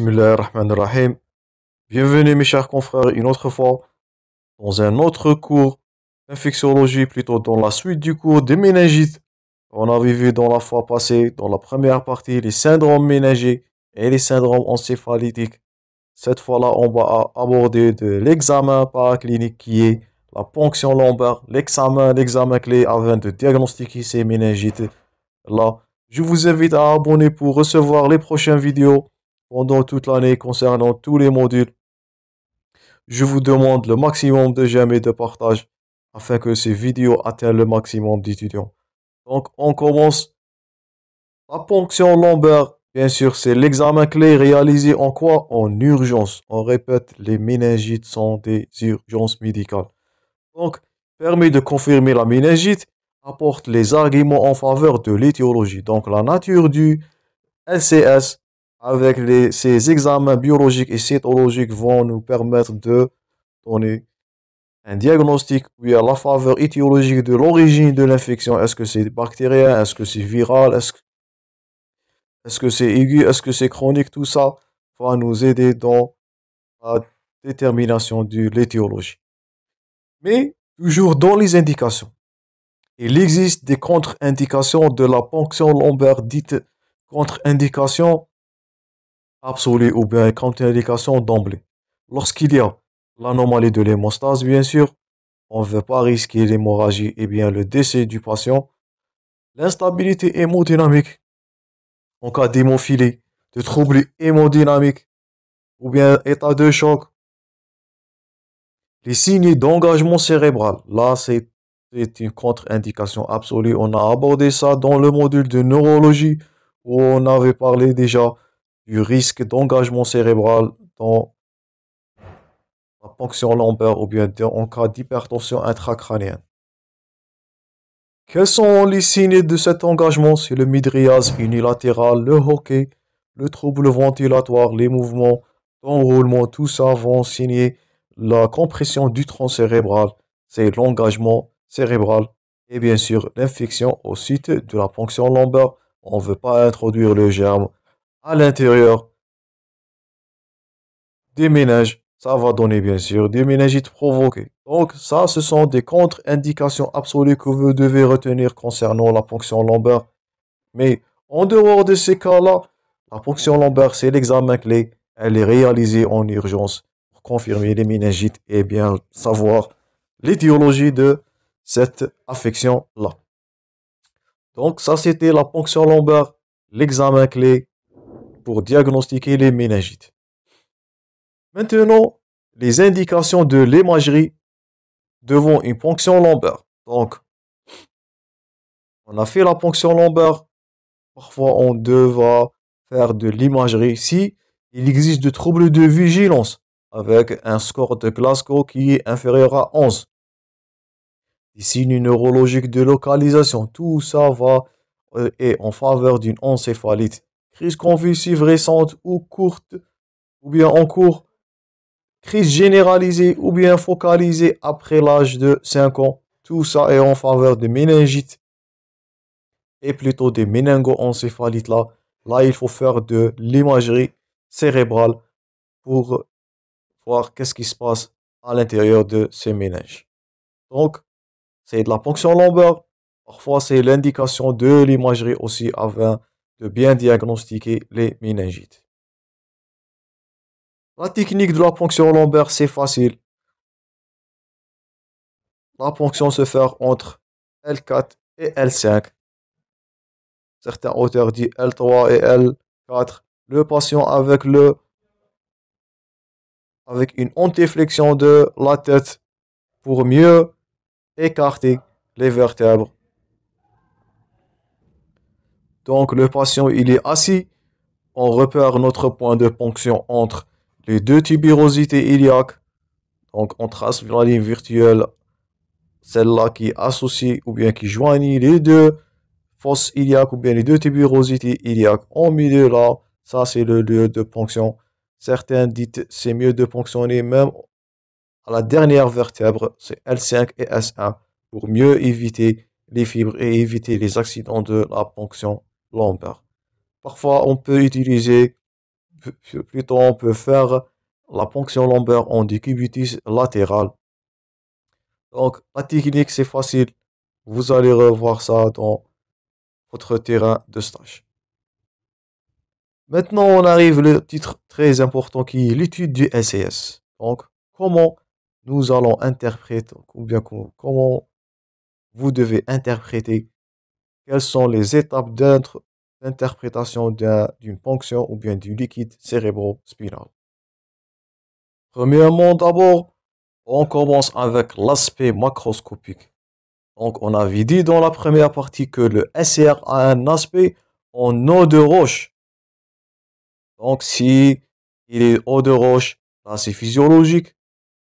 rahim Bienvenue mes chers confrères une autre fois dans un autre cours d'infectiologie, plutôt dans la suite du cours des méningites. On avait vu dans la fois passée, dans la première partie, les syndromes méningés et les syndromes encéphalitiques. Cette fois-là, on va aborder de l'examen paraclinique qui est la ponction lombaire, l'examen, l'examen clé avant de diagnostiquer ces méningites. Là, je vous invite à abonner pour recevoir les prochaines vidéos pendant toute l'année concernant tous les modules. Je vous demande le maximum de j'aime et de partage afin que ces vidéos atteignent le maximum d'étudiants. Donc, on commence. La ponction lombaire, bien sûr, c'est l'examen clé réalisé en quoi En urgence. On répète, les méningites sont des urgences médicales. Donc, permet de confirmer la méningite, apporte les arguments en faveur de l'étiologie, donc la nature du LCS, avec ces examens biologiques et cytologiques vont nous permettre de donner un diagnostic où il y la faveur étiologique de l'origine de l'infection. Est-ce que c'est bactérien Est-ce que c'est viral Est-ce que c'est aigu Est-ce que c'est chronique Tout ça va nous aider dans la détermination de l'étiologie. Mais toujours dans les indications. Il existe des contre-indications de la ponction lombaire dite contre-indication absolue ou bien une contre-indication d'emblée. Lorsqu'il y a l'anomalie de l'hémostase, bien sûr, on ne veut pas risquer l'hémorragie et bien le décès du patient. L'instabilité hémodynamique en cas d'hémophilie, de troubles hémodynamiques ou bien état de choc. Les signes d'engagement cérébral, là c'est une contre-indication absolue. On a abordé ça dans le module de neurologie où on avait parlé déjà du risque d'engagement cérébral dans la ponction lombaire ou bien en cas d'hypertension intracrânienne. Quels sont les signes de cet engagement C'est le midriase unilatéral, le hockey, le trouble ventilatoire, les mouvements d'enroulement, tout ça vont signer la compression du tronc cérébral, c'est l'engagement cérébral et bien sûr l'infection au site de la ponction lombaire. On ne veut pas introduire le germe à l'intérieur des ménages. Ça va donner bien sûr des méningites provoquées. Donc ça, ce sont des contre-indications absolues que vous devez retenir concernant la ponction lombaire. Mais en dehors de ces cas-là, la ponction lombaire, c'est l'examen clé. Elle est réalisée en urgence pour confirmer les méningites et bien savoir l'étiologie de cette affection-là. Donc ça, c'était la ponction lombaire, l'examen clé pour diagnostiquer les méningites. Maintenant, les indications de l'imagerie devant une ponction lombaire. Donc, on a fait la ponction lombaire. Parfois, on devra faire de l'imagerie si il existe des troubles de vigilance avec un score de Glasgow qui est inférieur à 11. Ici une neurologiques de localisation, tout ça va et euh, en faveur d'une encéphalite. Crise convulsive récente ou courte ou bien en cours, crise généralisée ou bien focalisée après l'âge de 5 ans. Tout ça est en faveur des méningites et plutôt des méningoencéphalites là. Là, il faut faire de l'imagerie cérébrale pour voir qu'est-ce qui se passe à l'intérieur de ces méninges. Donc, c'est de la ponction lombaire. Parfois, c'est l'indication de l'imagerie aussi avant de bien diagnostiquer les méningites. La technique de la ponction lombaire, c'est facile. La ponction se fait entre L4 et L5. Certains auteurs disent L3 et L4. Le patient avec le avec une antiflexion de la tête pour mieux écarter les vertèbres donc le patient, il est assis. On repère notre point de ponction entre les deux tuberosités iliaques. Donc on trace la ligne virtuelle, celle-là qui associe ou bien qui joignit les deux fosses iliaques ou bien les deux tuberosités iliaques en milieu là. Ça c'est le lieu de ponction. Certains disent c'est mieux de ponctionner même à la dernière vertèbre, c'est L5 et S1, pour mieux éviter les fibres et éviter les accidents de la ponction lombaire. Parfois, on peut utiliser, plutôt on peut faire la ponction lombaire en décubitus latéral. Donc, la technique, c'est facile. Vous allez revoir ça dans votre terrain de stage. Maintenant, on arrive le titre très important qui est l'étude du SES. Donc, comment nous allons interpréter, ou bien comment vous devez interpréter quelles sont les étapes d'interprétation d'une ponction ou bien du liquide cérébro-spinal. Premièrement, d'abord, on commence avec l'aspect macroscopique. Donc, on avait dit dans la première partie que le S.C.R a un aspect en eau de roche. Donc, si il est eau de roche, c'est physiologique.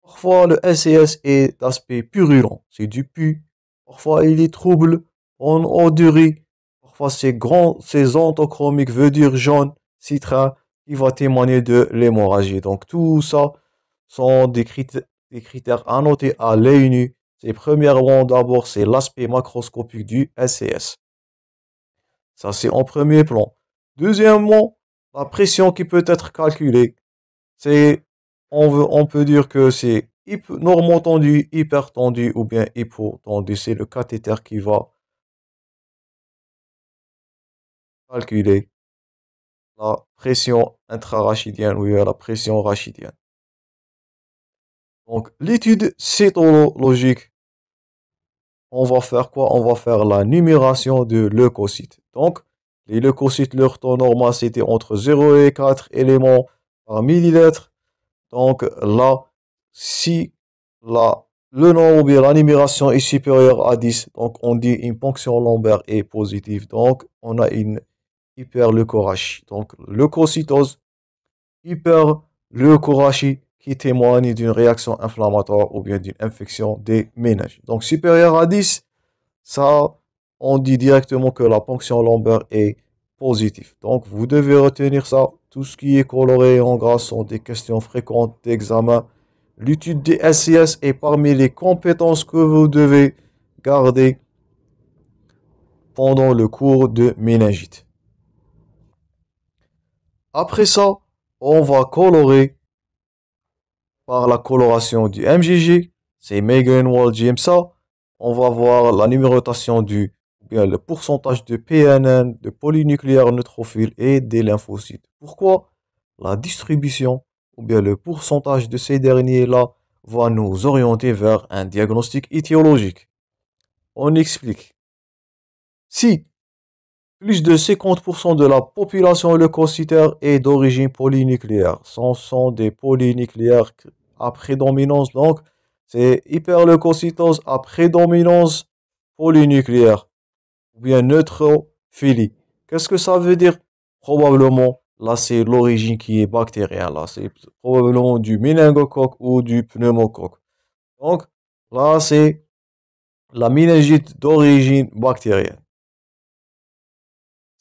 Parfois, le SES est d'aspect purulent, c'est du pu. Parfois, il est trouble, en durée, Parfois, c'est grand, c'est entochromique, veut dire jaune, citra, qui va témoigner de l'hémorragie. Donc, tout ça sont des critères, annotés à noter à l'œil nu. C'est premièrement, d'abord, c'est l'aspect macroscopique du SCS. Ça, c'est en premier plan. Deuxièmement, la pression qui peut être calculée. C'est, on, veut, on peut dire que c'est normotendu, hypertendu ou bien hypotendu. C'est le cathéter qui va calculer la pression intrarachidienne rachidienne ou la pression rachidienne. Donc, l'étude cytologique, on va faire quoi On va faire la numération de leucocytes. Donc, les leucocytes, leur taux normal, c'était entre 0 et 4 éléments par millilitre. Donc là, si le nombre ou bien la numération est supérieur à 10, donc on dit une ponction lombaire est positive. Donc, on a une hyperleukorachie. Donc, leucocytose, hyperleukorachie qui témoigne d'une réaction inflammatoire ou bien d'une infection des méninges. Donc, supérieur à 10, ça, on dit directement que la ponction lombaire est positive. Donc, vous devez retenir ça. Tout ce qui est coloré en gras sont des questions fréquentes d'examen. L'étude des SIS est parmi les compétences que vous devez garder pendant le cours de méningite. Après ça, on va colorer par la coloration du MGG. C'est Megan Wall GMSA. On va voir la numérotation du bien le pourcentage de PNN, de polynucléaire neutrophiles et des lymphocytes. Pourquoi La distribution ou bien le pourcentage de ces derniers-là va nous orienter vers un diagnostic étiologique. On explique. Si plus de 50% de la population leucocytaire est d'origine polynucléaire. Ce sont des polynucléaires à prédominance, donc c'est hyperleucocytose à prédominance polynucléaire ou bien neutrophilie. Qu'est-ce que ça veut dire Probablement, là c'est l'origine qui est bactérienne, là c'est probablement du méningocoque ou du pneumocoque. Donc là c'est la méningite d'origine bactérienne.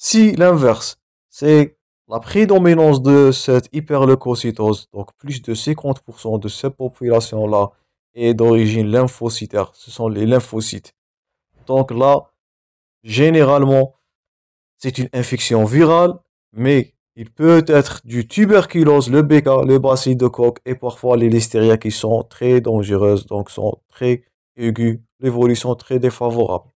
Si l'inverse, c'est la prédominance de cette hyperleucocytose, donc plus de 50% de cette population-là est d'origine lymphocytaire, ce sont les lymphocytes. Donc là, généralement, c'est une infection virale, mais il peut être du tuberculose, le BK, le bacille de coque et parfois les listeria qui sont très dangereuses, donc sont très aiguës, l'évolution très défavorable.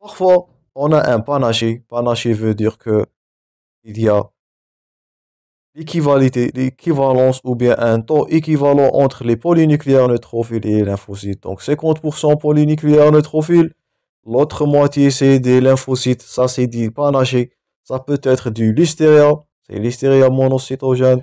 Parfois, on a un panaché. Panaché veut dire que il y a l'équivalence ou bien un taux équivalent entre les polynucléaires neutrophiles et les lymphocytes. Donc 50% polynucléaires neutrophiles, l'autre moitié c'est des lymphocytes, ça c'est dit panaché. Ça peut être du listeria, c'est listeria monocytogène,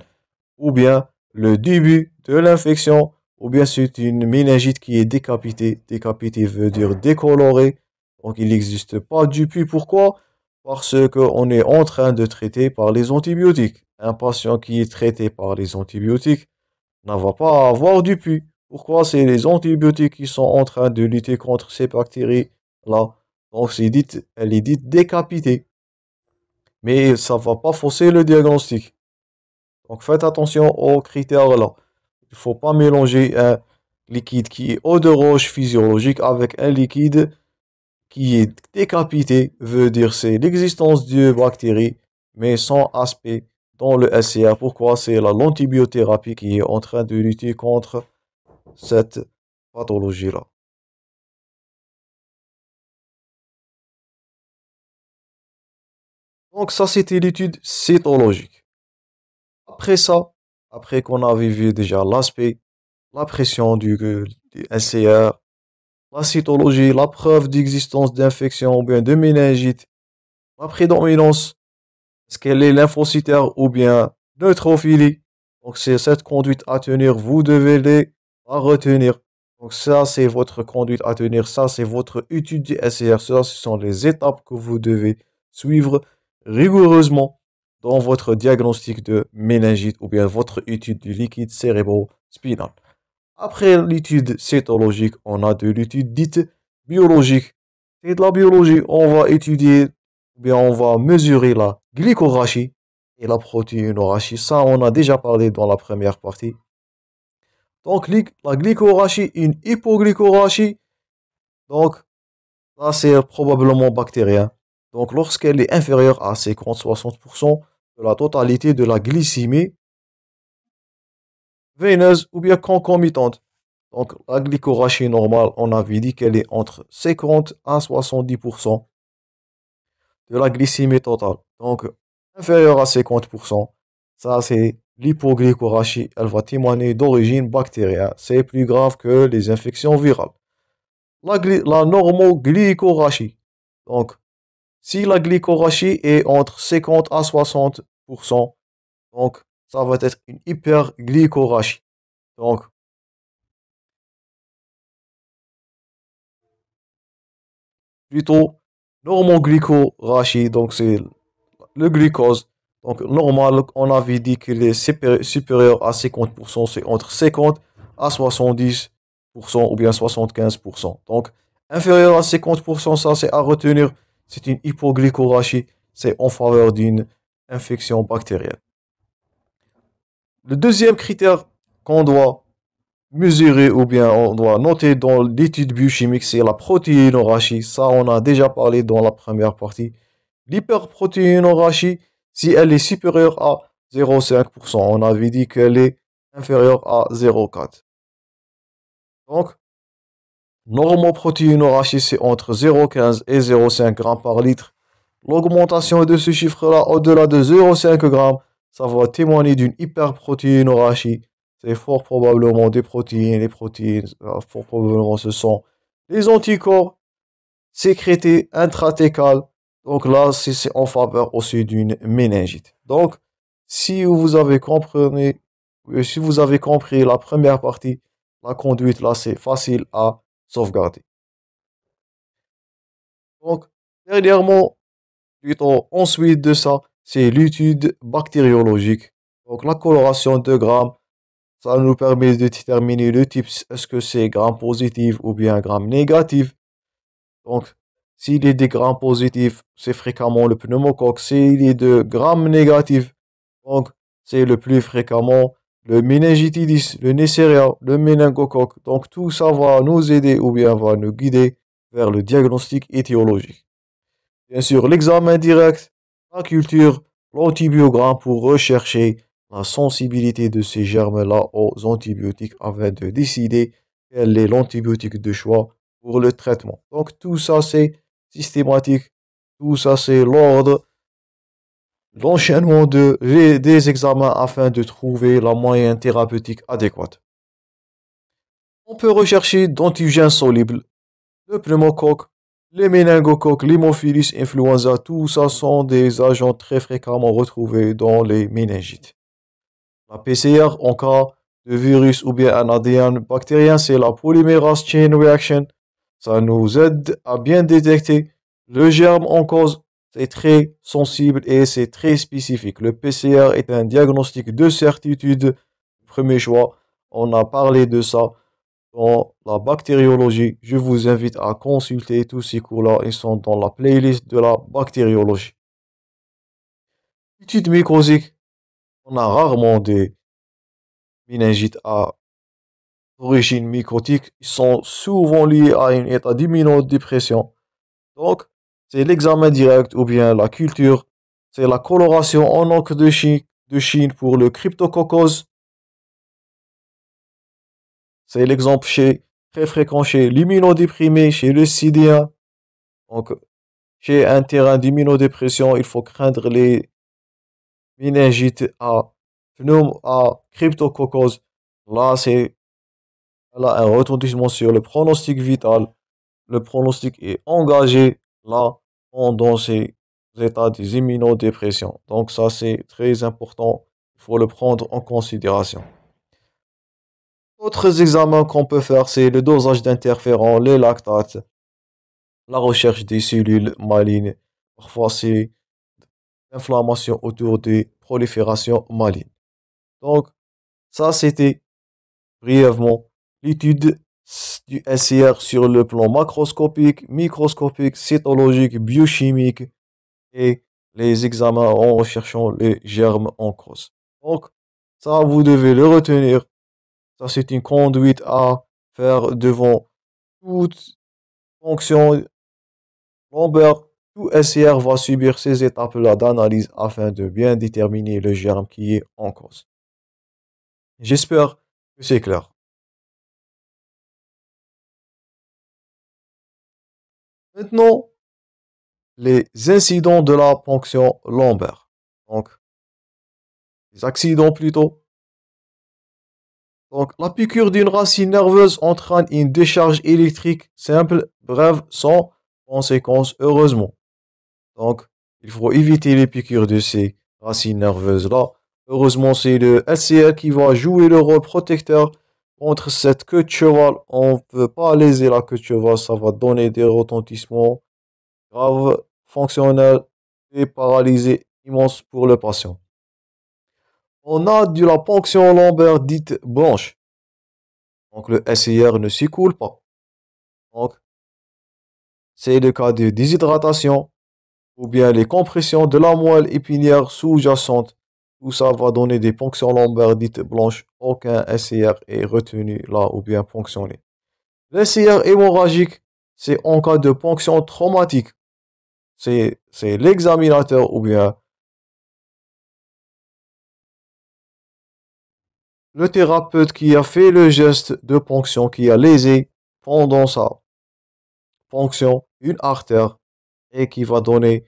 ou bien le début de l'infection, ou bien c'est une méningite qui est décapitée. Décapitée veut dire décolorée donc, il n'existe pas du puits. Pourquoi Parce qu'on est en train de traiter par les antibiotiques. Un patient qui est traité par les antibiotiques n'en va pas avoir du puits. Pourquoi C'est les antibiotiques qui sont en train de lutter contre ces bactéries-là. Donc, elle est dite décapitée. Mais ça ne va pas fausser le diagnostic. Donc, faites attention aux critères-là. Il ne faut pas mélanger un liquide qui est eau de roche physiologique avec un liquide qui est décapité veut dire c'est l'existence de bactéries, mais sans aspect dans le SCR. Pourquoi C'est la l'antibiothérapie qui est en train de lutter contre cette pathologie-là. Donc ça, c'était l'étude cytologique. Après ça, après qu'on avait vu déjà l'aspect, la pression du, du SCR, la cytologie, la preuve d'existence d'infection ou bien de méningite, la prédominance, est-ce qu'elle est lymphocytaire ou bien neutrophilie. Donc c'est cette conduite à tenir, vous devez les, la retenir. Donc ça c'est votre conduite à tenir, ça c'est votre étude du SCR, ça ce sont les étapes que vous devez suivre rigoureusement dans votre diagnostic de méningite ou bien votre étude du liquide cérébro-spinal. Après l'étude cytologique, on a de l'étude dite biologique. C'est de la biologie, on va étudier, bien on va mesurer la glycorachie et la protéinorachie. Ça, on a déjà parlé dans la première partie. Donc, la glycorachie, une hypoglycorachie, donc, ça c'est probablement bactérien. Donc, lorsqu'elle est inférieure à 50-60% de la totalité de la glycémie veineuse ou bien concomitante. Donc, la glycorachie normale, on avait dit qu'elle est entre 50 à 70% de la glycémie totale. Donc, inférieure à 50%, ça c'est l'hypoglycorachie. Elle va témoigner d'origine bactérienne. C'est plus grave que les infections virales. La, la normoglycorachie. Donc, si la glycorachie est entre 50 à 60%, donc ça va être une hyperglycorachie. Donc, plutôt normoglycorachie, donc c'est le glucose. Donc, normal, on avait dit qu'il est supérieur à 50%, c'est entre 50 à 70% ou bien 75%. Donc, inférieur à 50%, ça c'est à retenir, c'est une hypoglycorachie, c'est en faveur d'une infection bactérienne. Le deuxième critère qu'on doit mesurer ou bien on doit noter dans l'étude biochimique, c'est la protéine orachie. Ça, on a déjà parlé dans la première partie. L'hyperprotéine orachie, si elle est supérieure à 0,5%, on avait dit qu'elle est inférieure à 0,4. Donc, orachie, c'est entre 0,15 et 0,5 g par litre. L'augmentation de ce chiffre-là au-delà de 0,5 g ça va témoigner d'une hyperprotéine rachie C'est fort probablement des protéines. Les protéines, euh, fort probablement, ce sont les anticorps sécrétés intratécales. Donc là, c'est en faveur aussi d'une méningite. Donc, si vous avez compris, euh, si vous avez compris la première partie, la conduite, là, c'est facile à sauvegarder. Donc, dernièrement, plutôt ensuite de ça, c'est l'étude bactériologique. Donc la coloration de Gram, ça nous permet de déterminer le type, est-ce que c'est Gram positif ou bien Gram négatif. Donc s'il est des Gram positifs, c'est fréquemment le pneumocoque. S'il est de Gram négatif, donc c'est le plus fréquemment le méningitidis, le Neisseria, le méningocoque. Donc tout ça va nous aider ou bien va nous guider vers le diagnostic étiologique. Bien sûr, l'examen direct, la culture, l'antibiogramme pour rechercher la sensibilité de ces germes-là aux antibiotiques afin de décider quel est l'antibiotique de choix pour le traitement. Donc tout ça c'est systématique, tout ça c'est l'ordre, l'enchaînement de, des examens afin de trouver la moyenne thérapeutique adéquate. On peut rechercher d'antigènes solubles, le pneumocoque, les méningocoques, l'hémophilus influenza, tout ça sont des agents très fréquemment retrouvés dans les méningites. La PCR en cas de virus ou bien un ADN bactérien, c'est la Polymerase chain reaction. Ça nous aide à bien détecter le germe en cause. C'est très sensible et c'est très spécifique. Le PCR est un diagnostic de certitude. Premier choix, on a parlé de ça dans la bactériologie. Je vous invite à consulter tous ces cours-là. Ils sont dans la playlist de la bactériologie. Études mycosiques. On a rarement des méningites à origine mycotique. Ils sont souvent liés à une état d'immunodépression. Donc, c'est l'examen direct ou bien la culture. C'est la coloration en encre de Chine, pour le cryptococcus. C'est l'exemple chez, très fréquent chez l'immunodéprimé, chez le CDA. Donc, chez un terrain d'immunodépression, il faut craindre les méningites à pneum à Là, c'est là, un retentissement sur le pronostic vital. Le pronostic est engagé là pendant ces états des immunodépressions. Donc ça, c'est très important. Il faut le prendre en considération. Autres examens qu'on peut faire, c'est le dosage d'interférents, les lactates, la recherche des cellules malines, Parfois, c'est l'inflammation autour des proliférations malignes. Donc, ça, c'était brièvement l'étude du SIR sur le plan macroscopique, microscopique, cytologique, biochimique et les examens en recherchant les germes en cause. Donc, ça, vous devez le retenir c'est une conduite à faire devant toute fonction lombaire. Tout SIR va subir ces étapes-là d'analyse afin de bien déterminer le germe qui est en cause. J'espère que c'est clair. Maintenant, les incidents de la ponction lombaire. Donc, les accidents plutôt. Donc, la piqûre d'une racine nerveuse entraîne une décharge électrique simple, brève, sans conséquences, heureusement. Donc, il faut éviter les piqûres de ces racines nerveuses-là. Heureusement, c'est le SCL qui va jouer le rôle protecteur contre cette queue de cheval. On ne peut pas léser la queue de cheval, ça va donner des retentissements graves, fonctionnels et paralysés immenses pour le patient on a de la ponction lombaire dite blanche. Donc le SIR ne s'écoule pas. Donc, c'est le cas de déshydratation ou bien les compressions de la moelle épinière sous-jacente. Tout ça va donner des ponctions lombaires dites blanches. Aucun SIR est retenu là ou bien ponctionné. L'SIR hémorragique, c'est en cas de ponction traumatique. C'est l'examinateur ou bien le thérapeute qui a fait le geste de ponction, qui a lésé pendant sa ponction une artère et qui va donner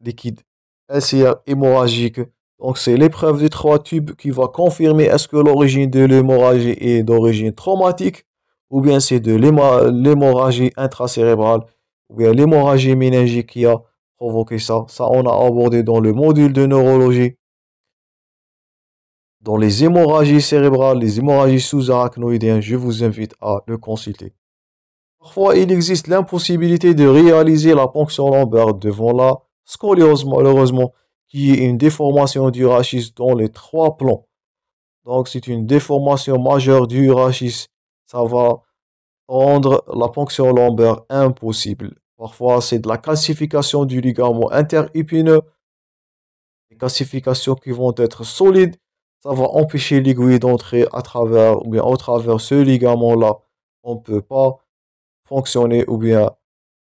liquide LCR hémorragique. Donc c'est l'épreuve des trois tubes qui va confirmer est-ce que l'origine de l'hémorragie est d'origine traumatique ou bien c'est de l'hémorragie intracérébrale ou bien l'hémorragie méningique qui a provoqué ça. Ça, on a abordé dans le module de neurologie dans les hémorragies cérébrales, les hémorragies sous-arachnoïdiennes, je vous invite à le consulter. Parfois, il existe l'impossibilité de réaliser la ponction lombaire devant la scoliose, malheureusement, qui est une déformation du rachis dans les trois plans. Donc, c'est une déformation majeure du rachis. Ça va rendre la ponction lombaire impossible. Parfois, c'est de la calcification du ligament interépineux, des calcifications qui vont être solides ça va empêcher l'aiguille d'entrer à travers ou bien au travers ce ligament-là. On ne peut pas fonctionner ou bien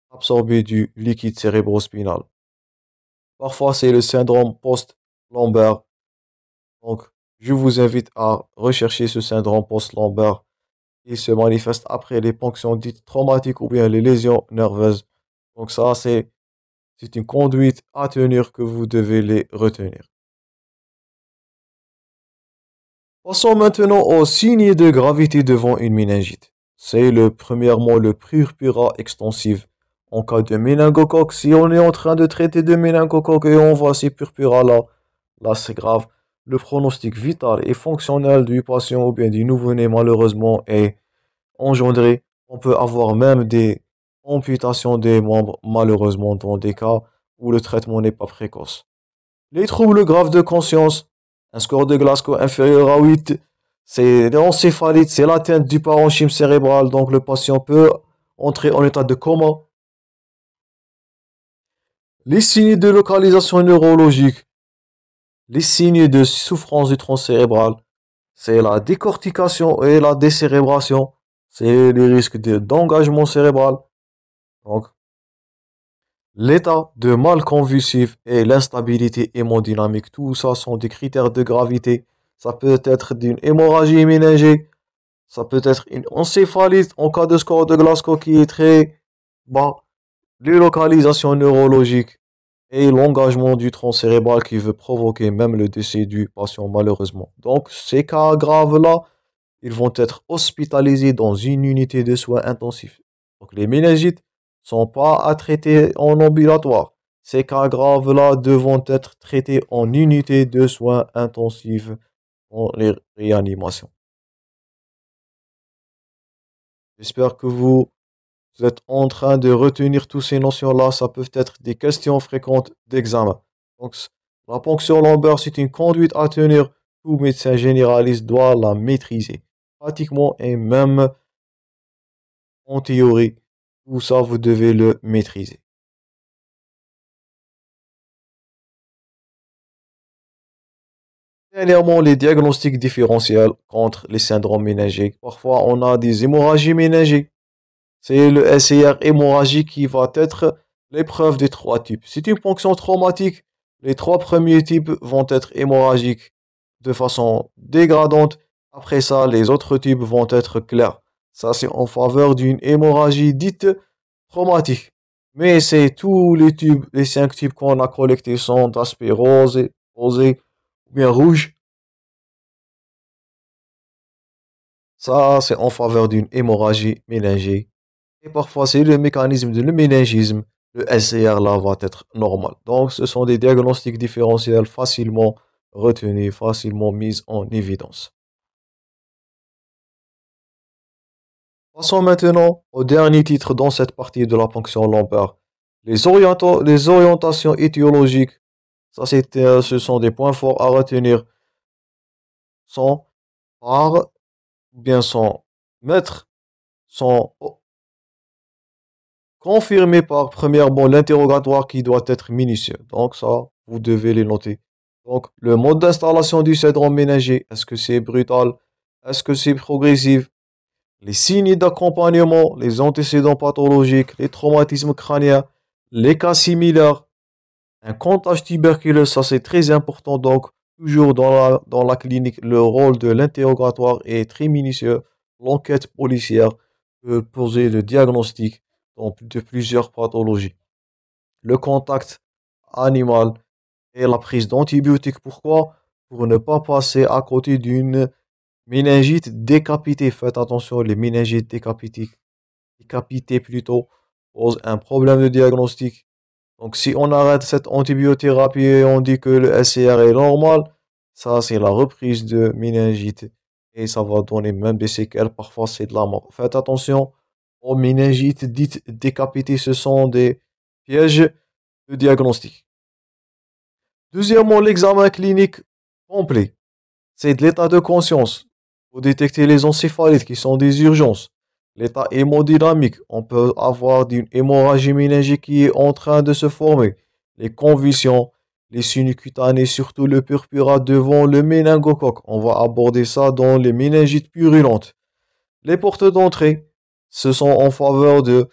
absorber du liquide cérébrospinal. Parfois, c'est le syndrome post-lombaire. Donc, je vous invite à rechercher ce syndrome post-lombaire. Il se manifeste après les ponctions dites traumatiques ou bien les lésions nerveuses. Donc ça, c'est une conduite à tenir que vous devez les retenir. Passons maintenant au signe de gravité devant une méningite. C'est le premier mot, le purpura extensive. En cas de méningocoque, si on est en train de traiter de méningocoque et on voit ces purpura là, là c'est grave. Le pronostic vital et fonctionnel du patient ou bien du nouveau-né malheureusement est engendré. On peut avoir même des amputations des membres malheureusement dans des cas où le traitement n'est pas précoce. Les troubles graves de conscience un score de Glasgow inférieur à 8, c'est l'encéphalite, c'est l'atteinte du parenchyme cérébral, donc le patient peut entrer en état de coma. Les signes de localisation neurologique, les signes de souffrance du tronc cérébral, c'est la décortication et la décérébration, c'est le risque d'engagement cérébral. Donc, L'état de mal convulsif et l'instabilité hémodynamique, tout ça sont des critères de gravité. Ça peut être d'une hémorragie méningée, ça peut être une encéphalite en cas de score de Glasgow qui est très bas, les localisations neurologiques et l'engagement du tronc cérébral qui veut provoquer même le décès du patient malheureusement. Donc ces cas graves-là, ils vont être hospitalisés dans une unité de soins intensifs. Donc les méningites, sont pas à traiter en ambulatoire. Ces cas graves-là devront être traités en unité de soins intensifs pour les réanimations. J'espère que vous, êtes en train de retenir toutes ces notions-là. Ça peut être des questions fréquentes d'examen. Donc, la ponction lombaire, c'est une conduite à tenir. Tout médecin généraliste doit la maîtriser, pratiquement et même en théorie. Tout ça vous devez le maîtriser. Dernièrement, les diagnostics différentiels contre les syndromes méningiques. Parfois, on a des hémorragies méningiques. C'est le SCR hémorragique qui va être l'épreuve des trois types. C'est une ponction traumatique. Les trois premiers types vont être hémorragiques de façon dégradante. Après ça, les autres types vont être clairs. Ça, c'est en faveur d'une hémorragie dite traumatique. Mais c'est tous les tubes, les cinq tubes qu'on a collectés sont d'aspect rosés, ou bien rouges. Ça, c'est en faveur d'une hémorragie mélangée. Et parfois, c'est le mécanisme de le Le SCR là va être normal. Donc, ce sont des diagnostics différentiels facilement retenus, facilement mis en évidence. Passons maintenant au dernier titre dans cette partie de la fonction lombaire Les, orientations étiologiques, ça euh, ce sont des points forts à retenir, sont par, bien sont mettre, sont oh, confirmés par premièrement l'interrogatoire qui doit être minutieux. Donc ça, vous devez les noter. Donc le mode d'installation du cèdre ménager, est-ce que c'est brutal Est-ce que c'est progressif les signes d'accompagnement, les antécédents pathologiques, les traumatismes crâniens, les cas similaires, un contact tuberculeux, ça c'est très important. Donc, toujours dans dans la clinique, le rôle de l'interrogatoire est très minutieux. L'enquête policière peut poser le diagnostic de plusieurs pathologies. Le contact animal et la prise d'antibiotiques. Pourquoi Pour ne pas passer à côté d'une méningite décapitée. Faites attention, les méningites décapitées, décapitées plutôt, posent un problème de diagnostic. Donc si on arrête cette antibiothérapie et on dit que le SCR est normal, ça c'est la reprise de méningite et ça va donner même des séquelles, parfois c'est de la mort. Faites attention aux méningites dites décapitées, ce sont des pièges de diagnostic. Deuxièmement, l'examen clinique complet. C'est de l'état de conscience pour détecter les encéphalites qui sont des urgences. L'état hémodynamique, on peut avoir d'une hémorragie méningique qui est en train de se former. Les convulsions, les cutanés, surtout le purpura devant le méningocoque. On va aborder ça dans les méningites purulentes. Les portes d'entrée, ce sont en faveur de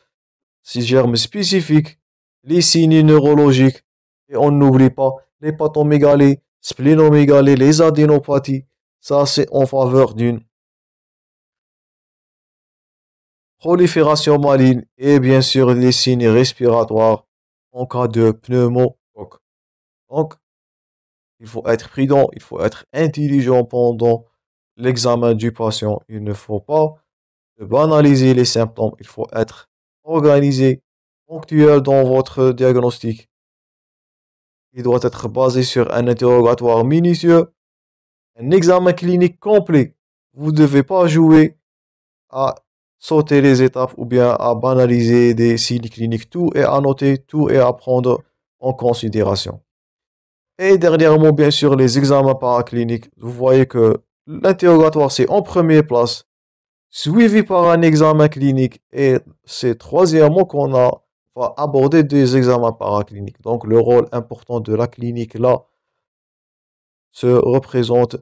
ces germes spécifiques, les signes neurologiques, et on n'oublie pas les pathomégalées, splénomégalées, les adénopathies, ça, c'est en faveur d'une prolifération maligne et bien sûr les signes respiratoires en cas de pneumocoque. Donc, il faut être prudent, il faut être intelligent pendant l'examen du patient. Il ne faut pas banaliser les symptômes, il faut être organisé, ponctuel dans votre diagnostic. Il doit être basé sur un interrogatoire minutieux un examen clinique complet. Vous ne devez pas jouer à sauter les étapes ou bien à banaliser des signes cliniques. Tout est à noter, tout est à prendre en considération. Et dernièrement, bien sûr, les examens paracliniques. Vous voyez que l'interrogatoire, c'est en première place, suivi par un examen clinique. Et c'est troisièmement qu'on va aborder des examens paracliniques. Donc, le rôle important de la clinique là, se représentent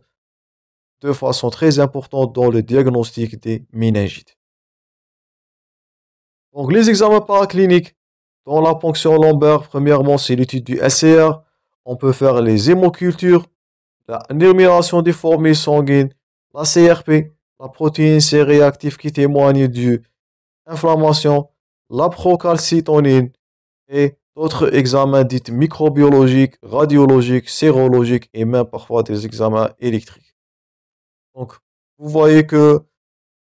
de façon très importante dans le diagnostic des méningites. Donc, les examens paracliniques dans la ponction lombaire, premièrement, c'est l'étude du SCR. On peut faire les hémocultures, la numération des formules sanguines, la CRP, la protéine C réactive qui témoigne d'une inflammation, la procalcitonine et D'autres examens dits microbiologiques, radiologiques, sérologiques et même parfois des examens électriques. Donc, vous voyez que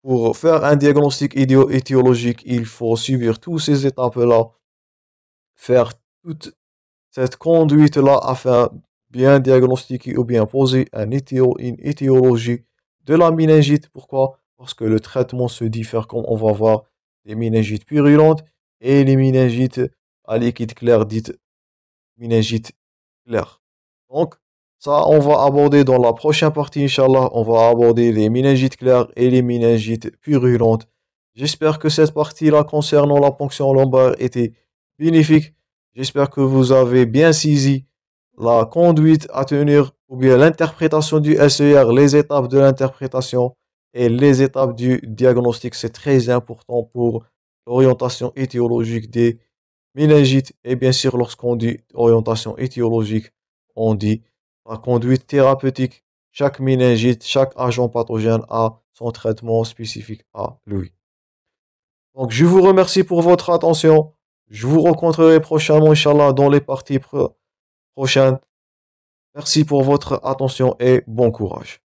pour faire un diagnostic étiologique, il faut suivre toutes ces étapes-là, faire toute cette conduite-là afin bien diagnostiquer ou bien poser une étiologie de la méningite. Pourquoi Parce que le traitement se diffère, comme on va voir, des méningites purulentes et les méningites à liquide clair dite méningite clair. Donc, ça, on va aborder dans la prochaine partie, Inch'Allah. On va aborder les méningites claires et les méningites purulentes. J'espère que cette partie-là concernant la ponction lombaire était bénéfique. J'espère que vous avez bien saisi la conduite à tenir ou bien l'interprétation du SER, les étapes de l'interprétation et les étapes du diagnostic. C'est très important pour l'orientation étiologique des Méningite Et bien sûr, lorsqu'on dit orientation étiologique, on dit la conduite thérapeutique. Chaque méningite, chaque agent pathogène a son traitement spécifique à lui. Donc, je vous remercie pour votre attention. Je vous rencontrerai prochainement, Inch'Allah, dans les parties prochaines. Merci pour votre attention et bon courage.